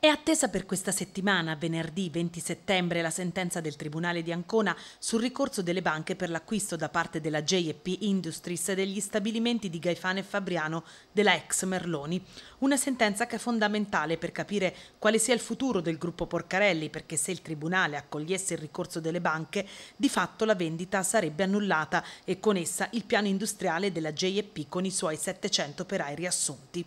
È attesa per questa settimana, venerdì 20 settembre, la sentenza del Tribunale di Ancona sul ricorso delle banche per l'acquisto da parte della JP Industries degli stabilimenti di Gaifano e Fabriano della ex Merloni. Una sentenza che è fondamentale per capire quale sia il futuro del gruppo Porcarelli, perché se il Tribunale accogliesse il ricorso delle banche, di fatto la vendita sarebbe annullata e con essa il piano industriale della JP con i suoi 700 operai riassunti.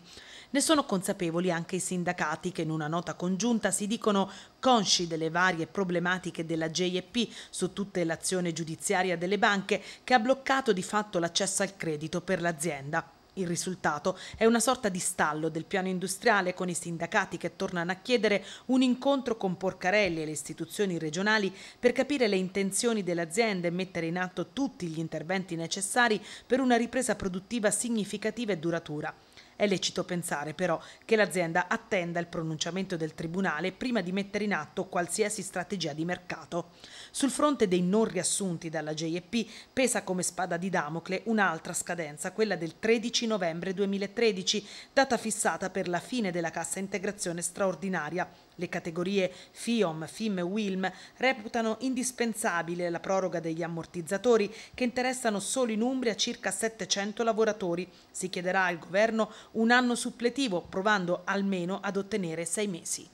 Ne sono consapevoli anche i sindacati che in una nota nota congiunta si dicono consci delle varie problematiche della JEP su tutta l'azione giudiziaria delle banche che ha bloccato di fatto l'accesso al credito per l'azienda. Il risultato è una sorta di stallo del piano industriale con i sindacati che tornano a chiedere un incontro con Porcarelli e le istituzioni regionali per capire le intenzioni dell'azienda e mettere in atto tutti gli interventi necessari per una ripresa produttiva significativa e duratura. È lecito pensare però che l'azienda attenda il pronunciamento del Tribunale prima di mettere in atto qualsiasi strategia di mercato. Sul fronte dei non riassunti dalla JEP pesa come spada di Damocle un'altra scadenza, quella del 13 novembre 2013, data fissata per la fine della cassa integrazione straordinaria. Le categorie FIOM, FIM e WILM reputano indispensabile la proroga degli ammortizzatori che interessano solo in Umbria circa 700 lavoratori. Si chiederà al governo un anno suppletivo, provando almeno ad ottenere sei mesi.